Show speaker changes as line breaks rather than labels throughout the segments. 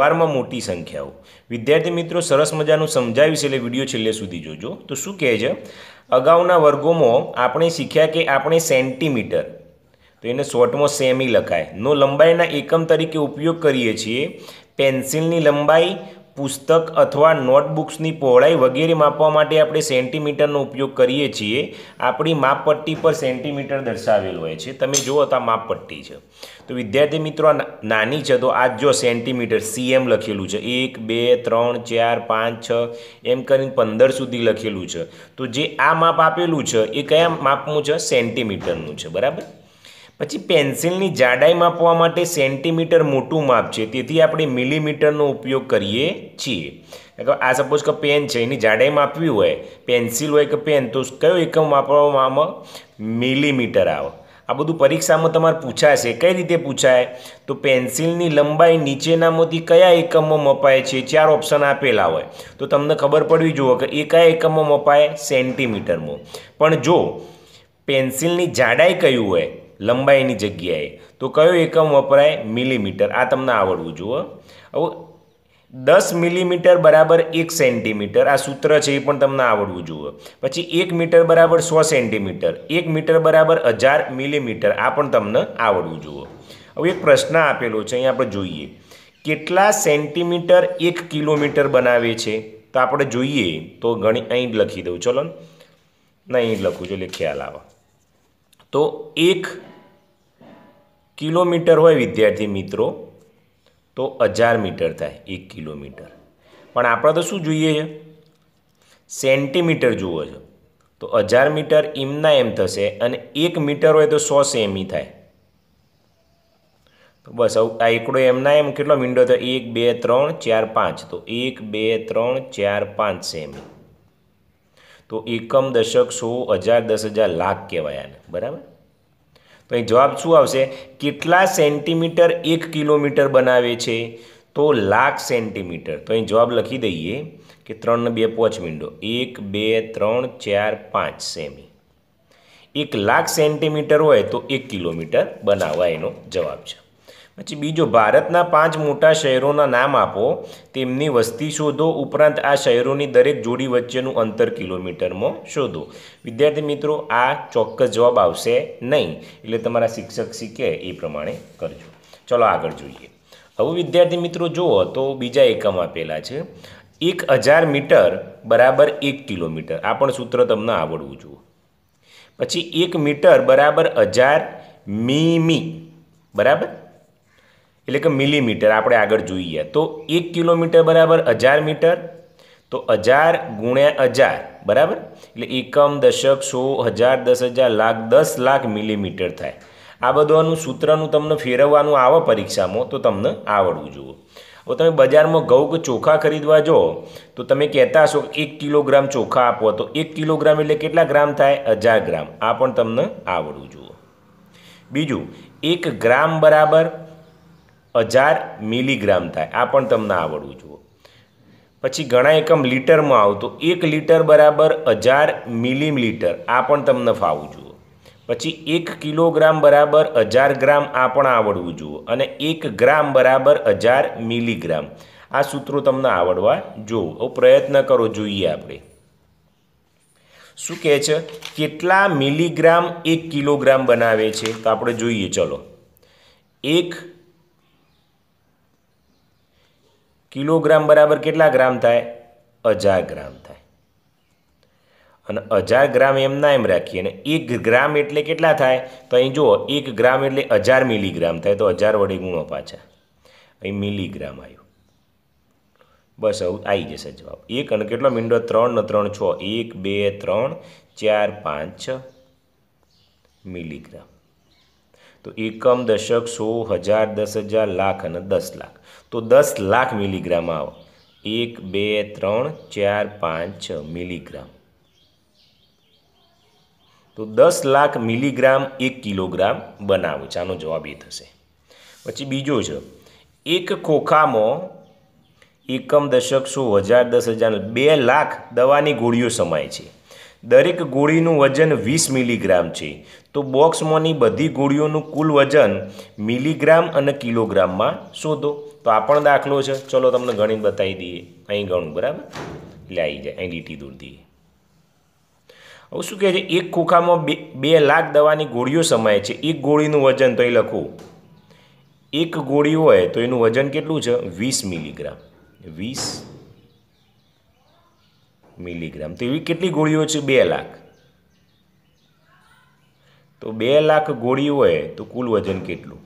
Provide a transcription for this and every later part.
વારમાં મોટી સંખ્યાઓ વિદ્યાર્થી મિત્રો સરસ મજાનું સમજાવીશ એટલે વિડીયો છેલ્લે સુધી જોજો તો શું કહે છે અગાઉના વર્ગોમાં આપણે શીખ્યા કે આપણે સેન્ટીમીટર તો એને શોર્ટમાં સેમી લખાય નો લંબાઈના એકમ તરીકે ઉપયોગ કરીએ છીએ પેન્સિલની લંબાઈ પુસ્તક અથવા નોટબુક્સની પહોળાઈ વગેરે માપવા માટે આપણે સેન્ટીમીટરનો ઉપયોગ કરીએ છીએ આપણી માપપટ્ટી પર સેન્ટીમીટર દર્શાવેલ હોય છે તમે જુઓ તો આ માપપટ્ટી છે તો વિદ્યાર્થી મિત્રો આ નાની છે તો આ જો સેન્ટીમીટર સીએમ લખેલું છે એક બે ત્રણ ચાર પાંચ છ એમ કરીને પંદર સુધી લખેલું છે તો જે આ માપ આપેલું છે એ કયા માપનું છે સેન્ટીમીટરનું છે બરાબર પછી પેન્સિલની જાડાઈ માપવા માટે સેન્ટીમીટર મોટું માપ છે તેથી આપણે મિલીમીટરનો ઉપયોગ કરીએ છીએ આ સપોઝ કે પેન છે એની જાડાઈ માપવી હોય પેન્સિલ હોય કે પેન તો કયો એકમ વાપરવામાં મિલીમીટર આવે આ બધું પરીક્ષામાં તમારે પૂછાશે કઈ રીતે પૂછાય તો પેન્સિલની લંબાઈ નીચેનામાંથી કયા એકમમાં મપાય છે ચાર ઓપ્શન આપેલા હોય તો તમને ખબર પડવી જુઓ કે એ કયા એકમમાં મપાય સેન્ટીમીટરમાં પણ જો પેન્સિલની જાડાઈ કયું હોય લંબાઈની જગ્યાએ તો કયો એકમ વપરાય મિલીમીટર આ તમને આવડવું જુઓ હવે દસ મિલીમીટર બરાબર એક સેન્ટીમીટર આ સૂત્ર છે એ પણ તમને આવડવું જુઓ પછી એક મીટર બરાબર સો સેન્ટીમીટર એક મીટર બરાબર હજાર મિલીમીટર આ પણ તમને આવડવું જુઓ હવે એક પ્રશ્ન આપેલો છે અહીંયા આપણે જોઈએ કેટલા સેન્ટીમીટર એક કિલોમીટર બનાવે છે તો આપણે જોઈએ તો ઘણી અહીં લખી દઉં ચલો ને અહીં લખું છું એટલે ખ્યાલ આવે તો એક કિલોમીટર હોય વિદ્યાર્થી મિત્રો તો હજાર મીટર થાય એક કિલોમીટર પણ આપણે તો શું જોઈએ છે સેન્ટીમીટર જુઓ છો તો હજાર મીટર એમના એમ થશે અને એક મીટર હોય તો સો સેમી થાય તો બસ આ એકડો એમના એમ કેટલો મીંડો થયો એક બે ત્રણ ચાર પાંચ તો એક બે ત્રણ ચાર પાંચ સેમી તો એકમ દશક સો હજાર દસ હજાર લાખ કહેવાય આને બરાબર તો અહીં જવાબ શું આવશે કેટલા સેન્ટીમીટર એક કિલોમીટર બનાવે છે તો લાખ સેન્ટીમીટર તો અહીં જવાબ લખી દઈએ કે ત્રણને બે પોચ વિન્ડો એક બે ત્રણ ચાર પાંચ સેમી એક લાખ સેન્ટીમીટર હોય તો એક કિલોમીટર બનાવવા એનો જવાબ છે પછી બીજો ભારતના પાંચ મોટા શહેરોના નામ આપો તેમની વસ્તી શોધો ઉપરાંત આ શહેરોની દરેક જોડી વચ્ચેનું અંતર કિલોમીટરમાં શોધો વિદ્યાર્થી મિત્રો આ ચોક્કસ જવાબ આવશે નહીં એટલે તમારા શિક્ષક શીખે એ પ્રમાણે કરજો ચલો આગળ જોઈએ હવે વિદ્યાર્થી મિત્રો જુઓ તો બીજા એકમ આપેલા છે એક હજાર મીટર બરાબર એક કિલોમીટર આ પણ સૂત્ર તમને આવડવું જુઓ પછી એક મીટર બરાબર હજાર મીમી બરાબર એટલે કે મિલીમીટર આપણે આગળ જોઈએ તો એક કિલોમીટર બરાબર હજાર મીટર તો હજાર ગુણ્યા હજાર બરાબર એટલે એકમ દશક સો હજાર દસ હજાર લાખ દસ લાખ મિલીમીટર થાય આ બધાનું સૂત્રનું તમને ફેરવવાનું આવે પરીક્ષામાં તો તમને આવડવું જોઈએ હવે તમે બજારમાં ઘઉં કે ચોખા ખરીદવા જાઓ તો તમે કહેતા હશો એક કિલોગ્રામ ચોખા આપો તો એક કિલોગ્રામ એટલે કેટલા ગ્રામ થાય હજાર ગ્રામ આ પણ તમને આવડવું જોઈએ બીજું એક ગ્રામ બરાબર હજાર મિલીગ્રામ થાય આ પણ તમને આવડવું જુઓ પછી ઘણા એકમ લીટરમાં આવતો એક લીટર બરાબર હજાર મિલીમીટર આ પણ તમને ફાવવું જુઓ પછી એક કિલોગ્રામ બરાબર હજાર ગ્રામ આ પણ આવડવું જુઓ અને એક ગ્રામ બરાબર હજાર મિલીગ્રામ આ સૂત્રો તમને આવડવા જુઓ પ્રયત્ન કરો જોઈએ આપણે શું કહે છે કેટલા મિલીગ્રામ એક કિલોગ્રામ બનાવે છે તો આપણે જોઈએ ચલો એક કિલોગ્રામ બરાબર કેટલા ગ્રામ થાય હજાર ગ્રામ થાય અને હજાર ગ્રામ એમના એમ રાખીએ અને એક ગ્રામ એટલે કેટલા થાય તો અહીં જુઓ એક ગ્રામ એટલે હજાર મિલીગ્રામ થાય તો હજાર વડે ગુણો પાછા અહીં મિલીગ્રામ આવ્યું બસ આવું આવી જશે જવાબ એક અને કેટલો મીંડો ત્રણ ને ત્રણ છ એક બે ત્રણ ચાર પાંચ છ મિલીગ્રામ તો એકમ દશક સો હજાર દસ હજાર લાખ અને દસ લાખ તો દસ લાખ મિલીગ્રામ આવો એક બે ત્રણ ચાર પાંચ છ મિલીગ્રામ તો દસ લાખ મિલીગ્રામ એક કિલોગ્રામ બનાવો છે આનો જવાબ એ થશે પછી બીજો છે એક ખોખામાં એકમ દશક સો હજાર દસ હજાર બે લાખ દવાની ગોળીઓ સમાય છે દરેક ગોળીનું વજન વીસ મિલીગ્રામ છે તો બોક્સમાંની બધી ગોળીઓનું કુલ વજન મિલીગ્રામ અને કિલોગ્રામમાં શોધો તો આ પણ દાખલો છે ચલો તમને ગણિત બતાવી દઈએ અહીં ગણું બરાબર એટલે આવી જાય અહીં લીટી દૂર દઈએ હવે શું કહે છે એક ખોખામાં બે બે લાખ દવાની ગોળીઓ સમાય છે એક ગોળીનું વજન તો એ લખવું એક ગોળી હોય તો એનું વજન કેટલું છે વીસ મિલીગ્રામ વીસ મિલીગ્રામ તો એવી કેટલી ગોળીઓ છે બે લાખ તો બે લાખ ગોળી હોય તો કુલ વજન કેટલું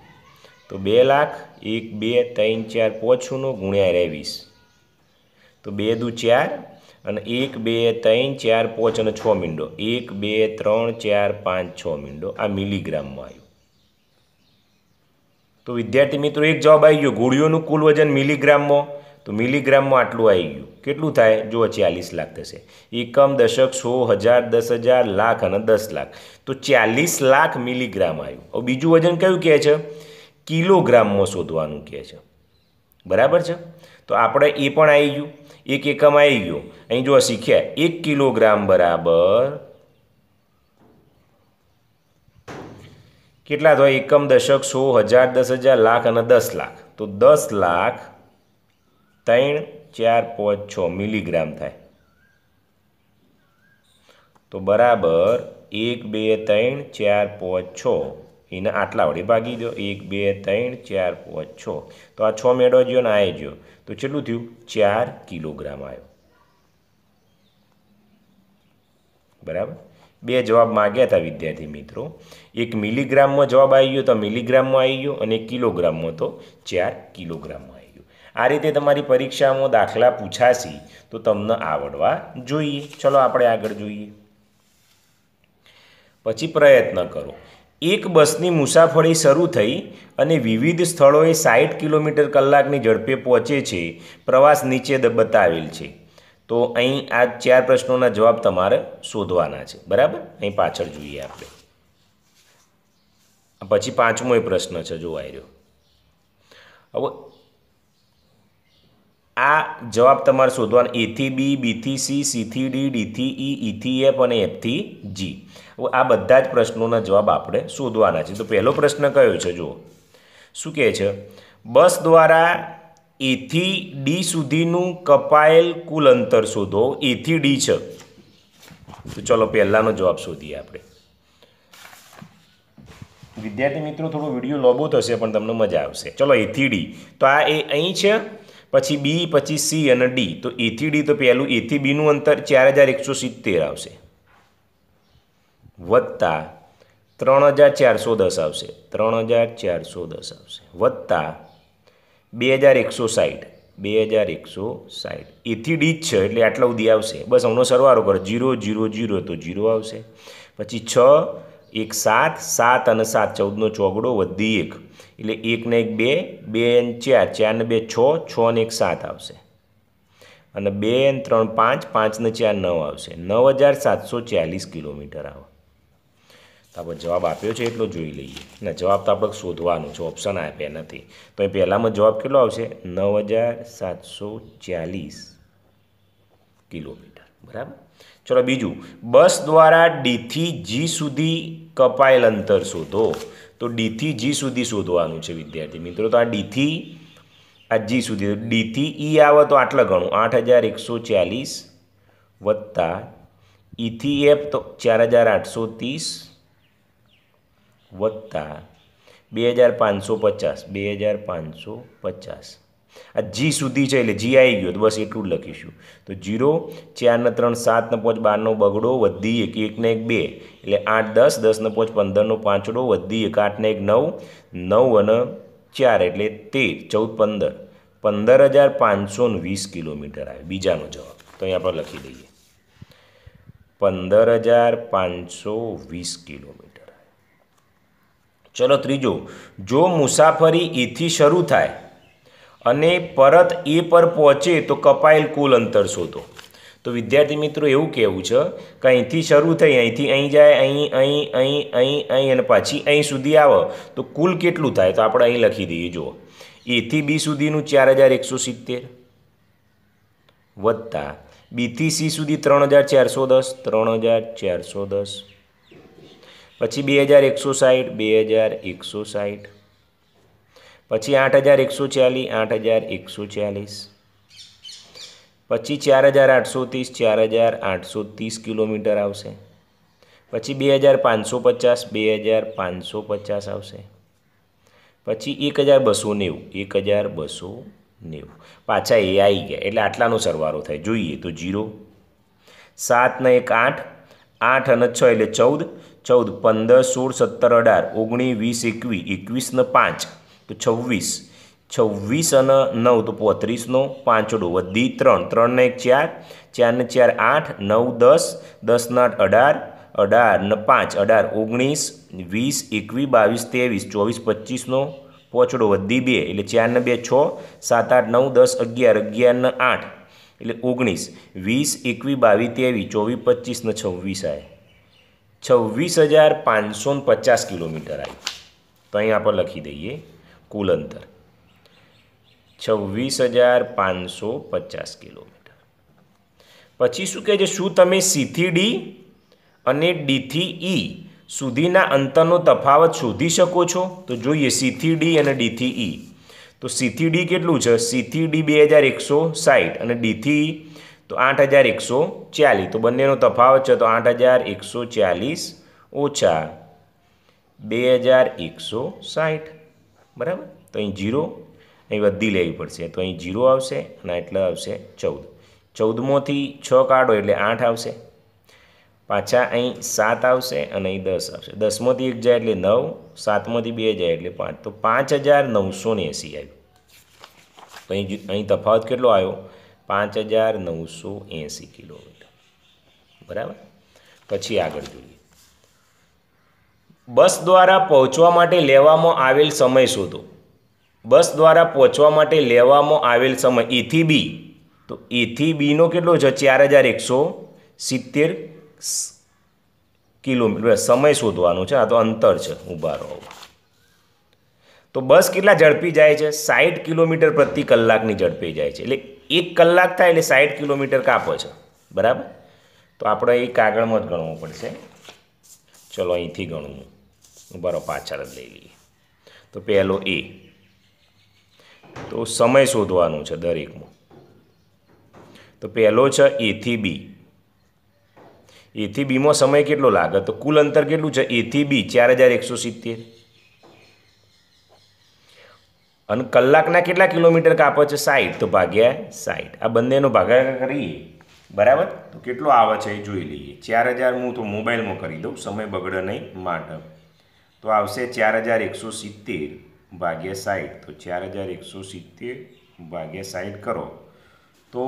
તો બે લાખ એક બે ત્રણ ચાર પાંચ ગુણ્યા રેવીસ તો બે દુ ચાર અને એક બે ત્રણ ચાર પોચ અને છ મીંડો એક બે ત્રણ ચાર પાંચ છ મીંડો આ મિલીગ્રામમાં આવ્યું તો વિદ્યાર્થી મિત્રો એક જવાબ આવી ગયો ગોળીઓનું કુલ વજન મિલીગ્રામમાં તો મિલીગ્રામમાં આટલું આવી ગયું કેટલું થાય જો ચાલીસ લાખ થશે એકમ દશક સો હજાર દસ હજાર લાખ અને દસ લાખ તો ચાલીસ લાખ મિલીગ્રામ આવ્યું હવે બીજું વજન કયું કહે છે કિલોગ્રામમાં શોધવાનું કહે છે બરાબર છે તો આપણે એ પણ આવી ગયું એક એકમ આવી ગયો અહીં જો શીખ્યા એક કિલોગ્રામ બરાબર કેટલા થાય એકમ દશક સો હજાર દસ હજાર લાખ અને દસ લાખ તો દસ લાખ ત્રણ ચાર પાંચ છ મિલીગ્રામ થાય તો બરાબર એક બે ત્રણ ચાર પાંચ છ એને આટલા વડે ભાગી દો એક બે ત્રણ ચાર પાંચ છ તો આ છ મેળો જ્યો ને આ ગયો તો કેટલું થયું ચાર કિલોગ્રામ આવ્યો બરાબર બે જવાબ માગ્યા હતા વિદ્યાર્થી મિત્રો એક મિલીગ્રામમાં જવાબ આવી ગયો તો મિલીગ્રામમાં આવી ગયો અને કિલોગ્રામમાં તો ચાર કિલોગ્રામમાં આ રીતે તમારી પરીક્ષામાં દાખલા પૂછાશે તો તમને આવડવા જોઈએ ચલો આપણે આગળ જોઈએ પછી પ્રયત્ન કરો એક બસની મુસાફરી શરૂ થઈ અને વિવિધ સ્થળોએ સાઠ કિલોમીટર કલાકની ઝડપે પહોંચે છે પ્રવાસ નીચે બતાવેલ છે તો અહીં આ ચાર પ્રશ્નોના જવાબ તમારે શોધવાના છે બરાબર અહીં પાછળ જોઈએ આપણે પછી પાંચમો પ્રશ્ન છે જોવાઈ રહ્યો હવે આ જવાબ તમારે શોધવાનો એથી બી બીથી સી સીથી ડી ડીથી ઈ e, ઈથી e એફ અને એફથી જી આ બધા જ પ્રશ્નોના જવાબ આપણે શોધવાના છે તો પહેલો પ્રશ્ન કયો છે જુઓ શું કહે છે બસ દ્વારા એથી ડી સુધીનું કપાયેલ કુલ અંતર શોધો એથી ડી છે તો ચલો પહેલાંનો જવાબ શોધીએ આપણે વિદ્યાર્થી મિત્રો થોડો વિડીયો લોબો થશે પણ તમને મજા આવશે ચલો એથી ડી તો આ એ અહીં છે પછી બી પછી સી અને ડી તો એથી ડી તો પહેલું એથી બીનું અંતર ચાર હજાર એકસો સિત્તેર આવશે વત્તા ત્રણ હજાર ચારસો દસ આવશે ત્રણ હજાર ચારસો દસ આવશે વત્તા બે હજાર એકસો સાઠ બે હજાર એકસો સાઠ એથી ડી જ છે એટલે આટલા સુધી આવશે બસ હમનો સરવારો કરો જીરો જીરો જીરો તો જીરો આવશે પછી છ એક સાત સાત અને સાત ચૌદનો ચોગડો વધી એક એટલે એકને એક બે બે ને ચાર ચાર ને બે છ છ ને એક સાત આવશે અને બે ને ત્રણ પાંચ પાંચને ચાર નવ આવશે નવ હજાર સાતસો ચાલીસ કિલોમીટર આવે તો આપણે જવાબ આપ્યો છે એટલો જોઈ લઈએ ના જવાબ તો આપણે શોધવાનો છે ઓપ્શન આપ્યા નથી તો એ પહેલાંમાં જવાબ કેટલો આવશે નવ હજાર સાતસો ચાલીસ કિલોમીટર બરાબર ચલો બીજું બસ દ્વારા ડીથી જી સુધી કપાયેલ અંતર શોધો તો ડીથી જી સુધી શોધવાનું છે વિદ્યાર્થી મિત્રો તો આ ડીથી આ જી સુધી ડીથી ઈ e આવે તો આટલા ઘણું આઠ હજાર એકસો ચાલીસ વત્તા ઈથી e એફ તો ચાર હજાર આઠસો ત્રીસ વત્તા બે હજાર પાંચસો પચાસ બે હજાર પાંચસો પચાસ આ જી સુધી છે એટલે જી આવી ગયો તો બસ એટલું જ લખીશું તો જીરો ચારને ત્રણ સાતને પાંચ બારનો બગડો વધી એક એકને એક બે એટલે આઠ દસ દસને પાંચ પંદરનો પાંચડો વધી એક આઠને એક નવ નવ અને ચાર એટલે તેર ચૌદ પંદર પંદર હજાર પાંચસો વીસ કિલોમીટર આવે બીજાનો જવાબ તો અહીં આપણે લખી દઈએ પંદર હજાર પાંચસો વીસ કિલોમીટર ચલો ત્રીજો જો મુસાફરી એથી શરૂ થાય અને પરત એ પર પહોંચે તો કપાયેલ કુલ અંતર શોધો તો વિદ્યાર્થી મિત્રો એવું કહેવું છે કે અહીંથી શરૂ થઈ અહીંથી અહીં જાય અહીં અહીં અહીં અહીં અહીં અને પાછી અહીં સુધી આવે તો કુલ કેટલું થાય તો આપણે અહીં લખી દઈએ જુઓ એથી બી સુધીનું ચાર હજાર એકસો સિત્તેર વત્તા બીથી સી સુધી ત્રણ હજાર ચારસો દસ ત્રણ હજાર ચારસો દસ પછી બે હજાર એકસો સાઠ બે હજાર એકસો સાઠ પછી આઠ હજાર એકસો ચાલીસ આઠ હજાર એકસો ચાલીસ પછી ચાર હજાર આઠસો ત્રીસ ચાર હજાર આઠસો ત્રીસ કિલોમીટર આવશે પછી બે હજાર પાંચસો પચાસ બે હજાર પાંચસો પચાસ આવશે પછી એક હજાર બસો નેવું એક હજાર બસો નેવું પાછા એ આવી ગયા એટલે આટલાનો સરવારો થાય જોઈએ તો જીરો સાતને એક આઠ આઠ અને છ એટલે ચૌદ ચૌદ પંદર સોળ સત્તર અઢાર ઓગણીસ વીસ એકવીસ એકવીસને પાંચ તો છવ્વીસ છવ્વીસ અને નવ તો પોત્રીસનો પાંચડો વધી ત્રણ ત્રણને એક ચાર ચારને ચાર આઠ નવ દસ દસના આઠ અઢાર અઢાર ને પાંચ અઢાર ઓગણીસ વીસ એકવીસ બાવીસ ત્રેવીસ ચોવીસ પચીસનો પોચડો વધી બે એટલે ચારને બે છ સાત આઠ નવ દસ અગિયાર અગિયારને આઠ એટલે ઓગણીસ વીસ એકવીસ બાવીસ ત્રેવીસ ચોવીસ પચીસ ને છવ્વીસ આવે છવ્વીસ હજાર પાંચસો ને પચાસ કિલોમીટર આવી તો અહીં આપણે લખી દઈએ કુલ અંતર છવ્વીસ હજાર પાંચસો પચાસ કિલોમીટર પછી શું કહે છે શું તમે સીથી ડી અને ડીથી ઈ સુધીના અંતરનો તફાવત શોધી શકો છો તો જોઈએ સીથી ડી અને ડીથી ઈ તો સીથી ડી કેટલું છે સીથી ડી બે હજાર એકસો સાઠ અને ડીથી તો આઠ હજાર એકસો ચાલીસ તો બંનેનો તફાવત છે તો આઠ હજાર એકસો ચાલીસ ઓછા બે હજાર એકસો સાઠ બરાબર તો અહીં જીરો અહીં બધી લેવી પડશે તો અહીં જીરો આવશે અને એટલા આવશે ચૌદ ચૌદમોથી છ કાઢો એટલે આઠ આવશે પાછા અહીં સાત આવશે અને અહીં દસ આવશે દસમાંથી એક જાય એટલે નવ સાતમાંથી બે જાય એટલે પાંચ તો પાંચ હજાર નવસો ને એંસી આવ્યું તો અહીં અહીં તફાવત કેટલો આવ્યો પાંચ હજાર નવસો એંસી કિલોમીટર બરાબર પછી આગળ જોઈએ બસ દ્વારા પહોંચવા માટે લેવામાં આવેલ સમય શોધો બસ દ્વારા પહોંચવા માટે લેવામાં આવેલ સમય એથી e બી તો એથી e બીનો કેટલો છે ચાર હજાર એકસો સિત્તેર કિલોમીટર સમય શોધવાનું છે આ તો અંતર છે ઊભા રહો તો બસ કેટલા ઝડપી જાય છે સાઠ કિલોમીટર પ્રતિ કલાકની ઝડપે જાય છે એટલે એક કલાક થાય એટલે સાઠ કિલોમીટર કાપો છે બરાબર તો આપણે એ કાગળમાં જ ગણવું પડશે ચલો અહીંથી ગણવું બરો પાછળ જ લઈ લઈએ તો પહેલો એ તો સમય શોધવાનો છે દરેકમાં તો પહેલો છે એથી બી એથી બીમાં સમય કેટલો લાગે તો કુલ અંતર કેટલું છે એથી બી ચાર હજાર એકસો સિત્તેર અને કલાકના કેટલા કિલોમીટર કાપે છે સાઠ તો ભાગ્યા સાઠ આ બંનેનો ભાગાકાર કરીએ બરાબર તો કેટલો આવે છે એ જોઈ લઈએ ચાર હજાર હું તો મોબાઈલમાં કરી દઉં સમય બગડે નહીં માટે તો આવશે ચાર હજાર એકસો સિત્તેર ભાગ્યા સાઠ તો ચાર હજાર એકસો સિત્તેર ભાગ્યા સાઠ કરો તો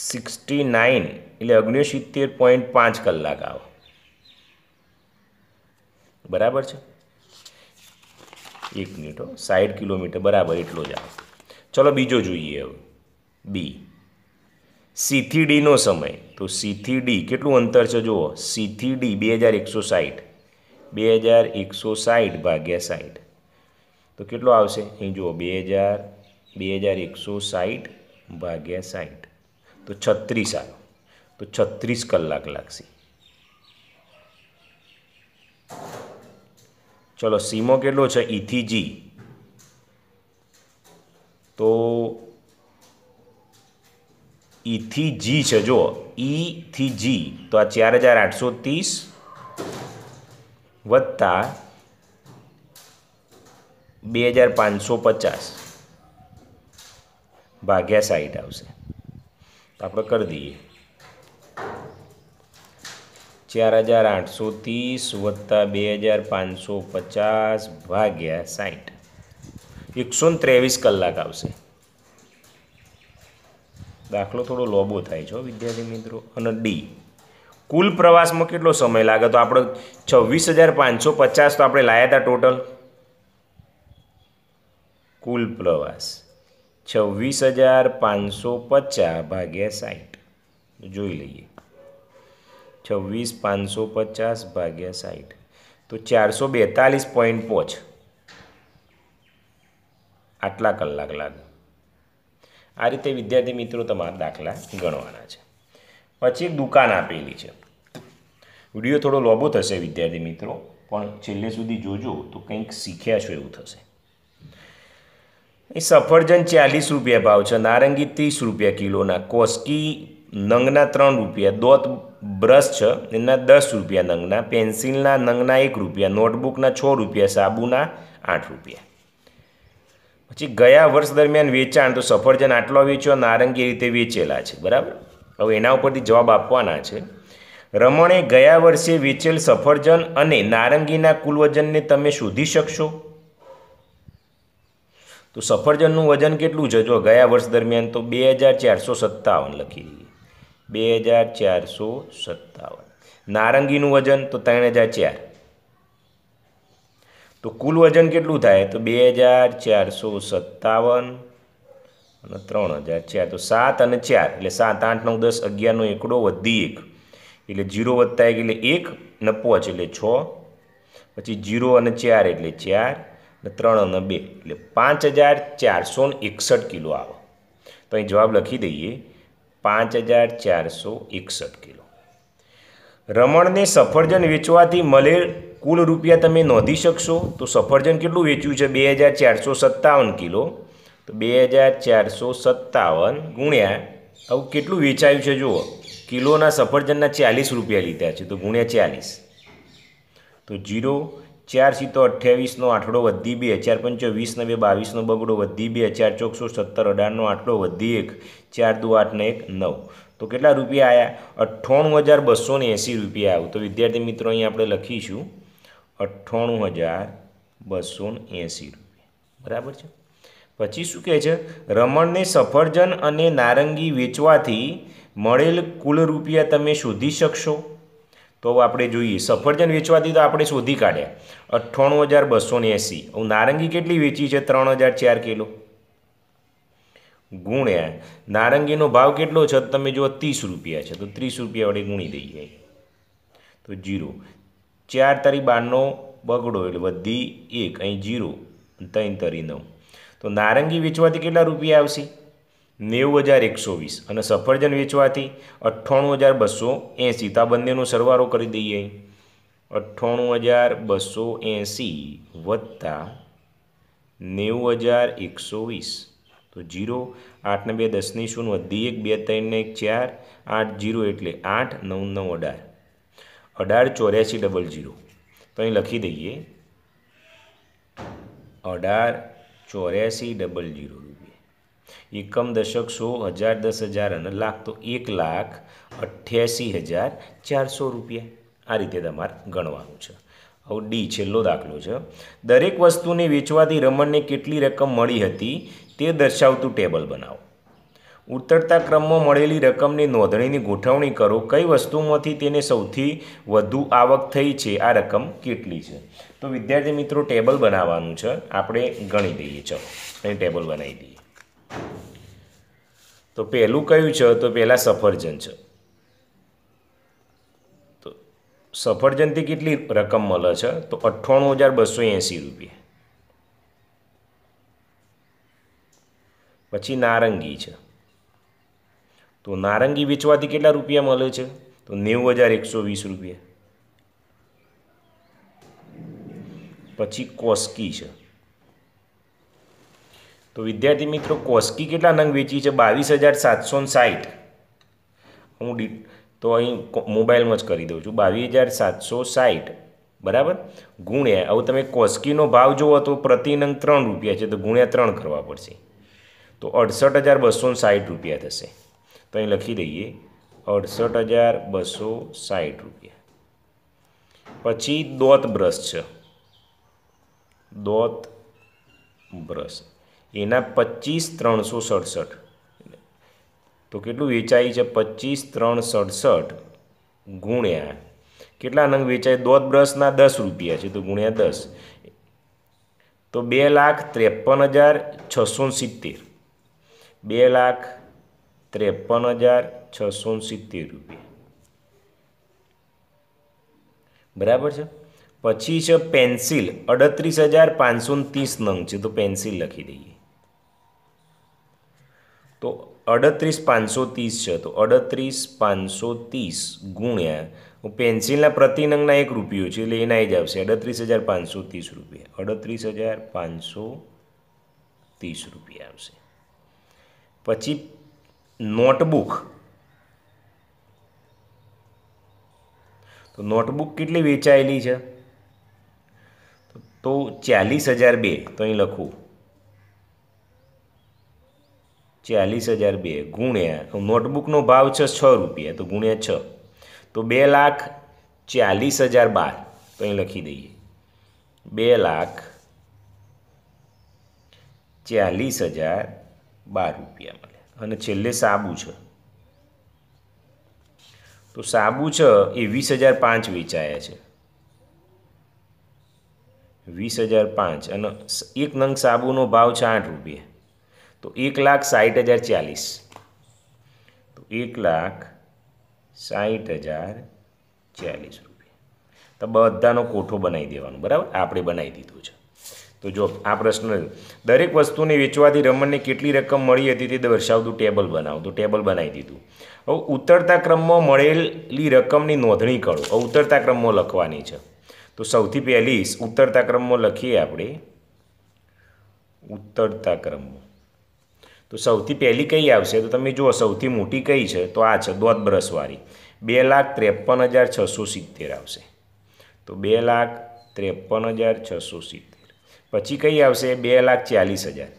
સિક્સટી નાઇન એટલે ઓગણીસિત્તેર પોઈન્ટ પાંચ કલાક આવો બરાબર છે એક મિનિટ સાઠ કિલોમીટર બરાબર એટલો જ આવે ચલો બીજો જોઈએ હવે બી સીથી સમય તો સીથીડી કેટલું અંતર છે જુઓ સીથી બે હજાર એકસો સાઠ બે હજાર એકસો સાઠ ભાગ્યા સાઠ તો કેટલો આવશે અહીં જુઓ બે હજાર બે હજાર એકસો સાઠ ભાગ્યા સાઠ તો છત્રીસ આવ્યો તો છત્રીસ કલાક લાગશે ચલો સીમો કેટલો છે ઇથી જી તો ઈથી e જી છે જો ઈથી e જી તો આ ચાર હજાર આઠસો ત્રીસ વત્તા બે હજાર પાંચસો પચાસ ભાગ્યા સાઈઠ આવશે તો આપણે કરી દઈએ ચાર હજાર આઠસો ત્રીસ વત્તા બે હજાર પાંચસો પચાસ ભાગ્યા સાઠ એકસો ત્રેવીસ કલાક આવશે દાખલો થોડો લોબો થાય છે વિદ્યાર્થી મિત્રો અને ડી કુલ પ્રવાસમાં કેટલો સમય લાગે તો આપણે છવ્વીસ હજાર પાંચસો પચાસ તો આપણે લાયા હતા ટોટલ કુલ પ્રવાસ છવ્વીસ હજાર પાંચસો પચાસ ભાગ્યા સાઠ જોઈ લઈએ છવ્વીસ પાંચસો પચાસ ભાગ્યા સાઠ તો ચારસો બેતાલીસ પોઈન્ટ પોચ આટલા કલાક લાગે આ રીતે વિદ્યાર્થી મિત્રો તમારા દાખલા ગણવાના છે પછી દુકાન આપેલી છે વિડીયો થોડો લોબો થશે વિદ્યાર્થી મિત્રો પણ છેલ્લે સુધી જોજો તો કંઈક શીખ્યા છો એવું થશે એ સફરજન ચાલીસ રૂપિયા ભાવ છે નારંગી ત્રીસ રૂપિયા કિલોના કોસ્કી નંગના ત્રણ રૂપિયા દોત બ્રશ છે એના દસ રૂપિયા નંગના પેન્સિલના નંગના એક રૂપિયા નોટબુકના છ રૂપિયા સાબુના આઠ રૂપિયા પછી ગયા વર્ષ દરમિયાન વેચાણ તો સફરજન આટલો વેચ્યો નારંગી રીતે વેચેલા છે બરાબર હવે એના ઉપરથી જવાબ આપવાના છે રમણે ગયા વર્ષે વેચેલ સફરજન અને નારંગીના કુલ વજનને તમે શોધી શકશો તો સફરજનનું વજન કેટલું છે જો ગયા વર્ષ દરમિયાન તો બે હજાર ચારસો સત્તાવન લખી દઈએ બે હજાર ચારસો સત્તાવન નારંગીનું વજન તો ત્રણ હજાર ચાર તો કુલ વજન કેટલું થાય તો બે હજાર ચારસો સત્તાવન અને ત્રણ હજાર ચાર તો સાત અને ચાર એટલે સાત આઠ નવ દસ અગિયારનો એકડો વધી એક એટલે જીરો વધતા એક એટલે એક ને પોચ એટલે છ પછી જીરો અને ચાર એટલે ચાર અને ત્રણ અને બે એટલે પાંચ હજાર ચારસો એકસઠ કિલો આવે તો અહીં જવાબ લખી દઈએ પાંચ હજાર ચારસો એકસઠ રમણને સફરજન વેચવાથી મળેલ કુલ રૂપિયા તમે નોંધી શકશો તો સફરજન કેટલું વેચ્યું છે બે હજાર ચારસો સત્તાવન કિલો તો બે હજાર ચારસો સત્તાવન ગુણ્યા આવું કેટલું વેચાયું છે જુઓ કિલોના સફરજનના ચાલીસ રૂપિયા લીધા છે તો ગુણ્યા ચાલીસ તો જીરો ચાર સીતો અઠ્યાવીસનો આઠડો વધી બે ચાર પંચો વીસને બે બાવીસનો બગડો વધી બે ચાર ચોકસો સત્તર અઢારનો આઠડો વધી એક ચાર દુ આઠને એક નવ તો કેટલા રૂપિયા આવ્યા અઠ્ઠાણું હજાર બસો એંસી રૂપિયા આવ્યું તો વિદ્યાર્થી મિત્રો અહીં આપણે લખીશું અઠ્ઠાણું હજાર બસો ને એંસી રૂપિયા બરાબર છે પછી શું કહે છે રમણને સફરજન અને નારંગી વેચવાથી મળેલ કુલ રૂપિયા તમે શોધી શકશો તો આપણે જોઈએ સફરજન વેચવાથી તો આપણે શોધી કાઢ્યા અઠ્ઠાણું હજાર બસો એંસી નારંગી કેટલી વેચી છે ત્રણ હજાર ચાર કિલો ગુણ્યા નારંગીનો ભાવ કેટલો છે તમે જુઓ ત્રીસ રૂપિયા છે તો ત્રીસ રૂપિયા વડે ગુણી દઈએ તો જીરો ચાર તરી બારનો બગડો એટલે વધી એક અહીં જીરો ત્રણ તરી નવ તો નારંગી વેચવાથી કેટલા રૂપિયા આવશે નેવું હજાર એકસો વીસ અને સફરજન વેચવાથી અઠ્ઠાણું હજાર બસો એંસી તો આ બંનેનો સરવારો કરી દઈએ અઠ્ઠાણું હજાર બસો એંસી વત્તા નેવું હજાર એકસો વીસ તો જીરો આઠ ને બે દસની શૂન્ય વધી એક બે ત્રણને એક ચાર આઠ જીરો એટલે આઠ નવ નવ અઢાર અઢાર ચોર્યાસી ડબલ જીરો તો અહીં લખી દઈએ અઢાર ચોર્યાસી ડબલ જીરો રૂપિયા એકમ દશક સો હજાર દસ હજાર અને લાખ તો એક લાખ અઠ્યાસી હજાર ચારસો રૂપિયા આ રીતે તમારે ગણવાનું છે હવે ડી છેલ્લો દાખલો છે દરેક વસ્તુને વેચવાથી રમણને કેટલી રકમ મળી હતી તે દર્શાવતું ટેબલ બનાવો ઉતરતા ક્રમમાં મળેલી રકમની નોંધણીની ગોઠવણી કરો કઈ વસ્તુમાંથી તેને સૌથી વધુ આવક થઈ છે આ રકમ કેટલી છે તો વિદ્યાર્થી મિત્રો ટેબલ બનાવવાનું છે આપણે ગણી દઈએ ચલો અહીં ટેબલ બનાવી દઈએ તો પહેલું કયું છે તો પહેલાં સફરજન છે તો સફરજનથી કેટલી રકમ મળે છે તો અઠ્ઠાણું હજાર બસો એંસી રૂપિયા પછી નારંગી છે તો નારંગી વેચવાથી કેટલા રૂપિયા મળે છે તો નેવું હજાર એકસો વીસ રૂપિયા પછી કોસ્કી છે તો વિદ્યાર્થી મિત્રો કોસ્કી કેટલા નંગ વેચી છે બાવીસ હજાર સાતસો સાઠ હું ડી તો અહીં મોબાઈલમાં જ કરી દઉં છું બાવીસ હજાર સાતસો સાઠ બરાબર ગુણ્યા હવે તમે કોસ્કીનો ભાવ જુઓ તો પ્રતિ નંગ ત્રણ રૂપિયા છે તો ગુણ્યા ત્રણ કરવા પડશે તો અડસઠ હજાર બસો સાઠ રૂપિયા થશે તો અહીં લખી દઈએ અડસઠ હજાર બસો સાઠ રૂપિયા પછી દોત બ્રશ છે દોત બ્રશ એના પચીસ ત્રણસો સડસઠ તો કેટલું વેચાય છે પચીસ ત્રણ સડસઠ ગુણ્યા કેટલા નંગ વેચાય દોત બ્રશના દસ રૂપિયા છે તો ગુણ્યા દસ તો બે લાખ ત્રેપન હજાર છસો સિત્તેર બે લાખ ત્રેપન હજાર છસો સિત્તેર રૂપિયા બરાબર છે પછી છે પેન્સિલ અડત્રીસ હજાર પાંચસો ત્રીસ નંગ છે તો પેન્સિલ લખી દઈએ તો અડત્રીસ પાંચસો ત્રીસ છે તો અડત્રીસ પાંચસો ત્રીસ ગુણ્યા પેન્સિલના પ્રતિનંગના એક રૂપિયો છે એટલે એના જ આવશે અડત્રીસ હજાર પાંચસો ત્રીસ રૂપિયા અડત્રીસ હજાર પાંચસો ત્રીસ રૂપિયા આવશે પછી નોટબુક તો નોટબુક કેટલી વેચાયેલી છે તો ચાલીસ હજાર બે તો અહીં લખું ચાલીસ હજાર બે ગુણ્યા નોટબુકનો ભાવ છે છ રૂપિયા તો ગુણ્યા છ તો બે લાખ ચાલીસ હજાર બાર તો અહીં લખી દઈએ બે લાખ ચાલીસ હજાર બાર રૂપિયા મળે અને છેલ્લે સાબુ છે તો સાબુ છે એ વીસ હજાર પાંચ વેચાયા છે વીસ હજાર પાંચ અને એક નંગ સાબુનો ભાવ છે આઠ રૂપિયા તો એક લાખ સાઠ હજાર ચાલીસ તો એક લાખ સાઠ હજાર ચાલીસ રૂપિયા તો બધાનો કોઠો બનાવી દેવાનો બરાબર આપણે બનાવી દીધો છે તો જો આ પ્રશ્ન દરેક વસ્તુને વેચવાથી રમણને કેટલી રકમ મળી હતી તે દર્શાવતું ટેબલ બનાવો તો ટેબલ બનાવી દીધું હવે ઉતરતા ક્રમમાં મળેલી રકમની નોંધણી કરો હવે ઉતરતા ક્રમમાં લખવાની છે તો સૌથી પહેલી ઉતરતા ક્રમમાં લખીએ આપણે ઉતરતા ક્રમમાં તો સૌથી પહેલી કઈ આવશે તો તમે જુઓ સૌથી મોટી કઈ છે તો આ છે દોત બ્રશવાળી બે લાખ ત્રેપન હજાર છસો સિત્તેર આવશે તો બે લાખ ત્રેપન હજાર છસો સિત્તેર પછી કઈ આવશે બે લાખ ચાલીસ હજાર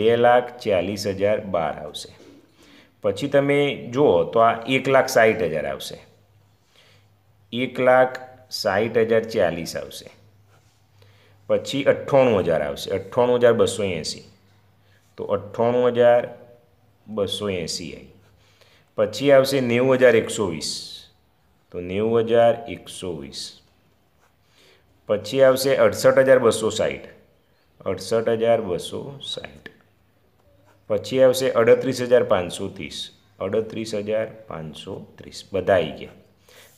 બે લાખ ચાલીસ હજાર બાર આવશે પછી તમે જુઓ તો આ એક લાખ સાઠ હજાર આવશે એક લાખ સાઠ હજાર ચાલીસ આવશે પછી અઠ્ઠાણું હજાર આવશે અઠ્ઠાણું હજાર બસો એંસી તો અઠ્ઠાણું હજાર બસો એંસી આવી પછી આવશે નેવું હજાર એકસો વીસ તો નેવું હજાર એકસો વીસ પછી આવશે અડસઠ હજાર બસો સાઠ અડસઠ હજાર બસો સાઠ પછી આવશે અડત્રીસ હજાર પાંચસો ત્રીસ અડત્રીસ હજાર પાંચસો ત્રીસ બધા આવી ગયા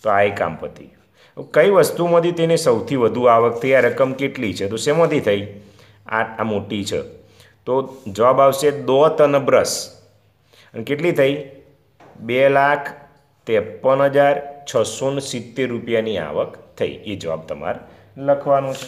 તો આ એક કામ પતી કઈ વસ્તુમાંથી તેને સૌથી વધુ આવક થઈ આ રકમ કેટલી છે તો શેમાંથી થઈ આ આ મોટી છે તો જવાબ આવશે દોત અને બ્રશ અને કેટલી થઈ બે લાખ ત્રેપન હજાર છસો ને સિત્તેર રૂપિયાની આવક થઈ એ જવાબ તમારે લખવાનો છે